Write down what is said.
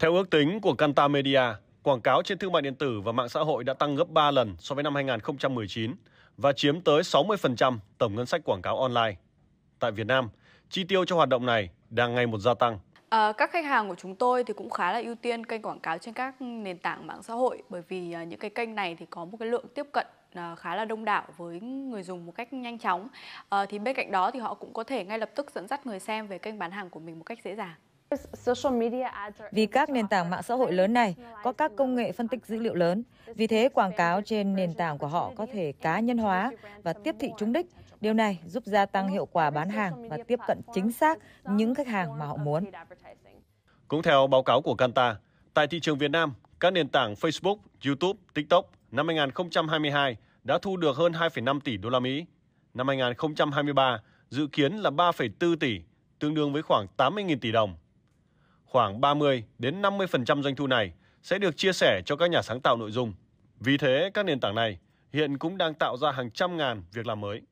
Theo ước tính của Kantar Media, quảng cáo trên thương mại điện tử và mạng xã hội đã tăng gấp 3 lần so với năm 2019 và chiếm tới 60% tổng ngân sách quảng cáo online. Tại Việt Nam, chi tiêu cho hoạt động này đang ngày một gia tăng. À, các khách hàng của chúng tôi thì cũng khá là ưu tiên kênh quảng cáo trên các nền tảng mạng xã hội bởi vì ờ, những cái kênh này thì có một cái lượng tiếp cận ờ, khá là đông đảo với người dùng một cách nhanh chóng. À, thì bên cạnh đó thì họ cũng có thể ngay lập tức dẫn dắt người xem về kênh bán hàng của mình một cách dễ dàng. Vì các nền tảng mạng xã hội lớn này có các công nghệ phân tích dữ liệu lớn, vì thế quảng cáo trên nền tảng của họ có thể cá nhân hóa và tiếp thị trúng đích. Điều này giúp gia tăng hiệu quả bán hàng và tiếp cận chính xác những khách hàng mà họ muốn. Cũng theo báo cáo của Kanta, tại thị trường Việt Nam, các nền tảng Facebook, YouTube, TikTok năm 2022 đã thu được hơn 2,5 tỷ đô la Mỹ. Năm 2023 dự kiến là 3,4 tỷ, tương đương với khoảng 80.000 tỷ đồng khoảng 30 đến 50% doanh thu này sẽ được chia sẻ cho các nhà sáng tạo nội dung. Vì thế, các nền tảng này hiện cũng đang tạo ra hàng trăm ngàn việc làm mới.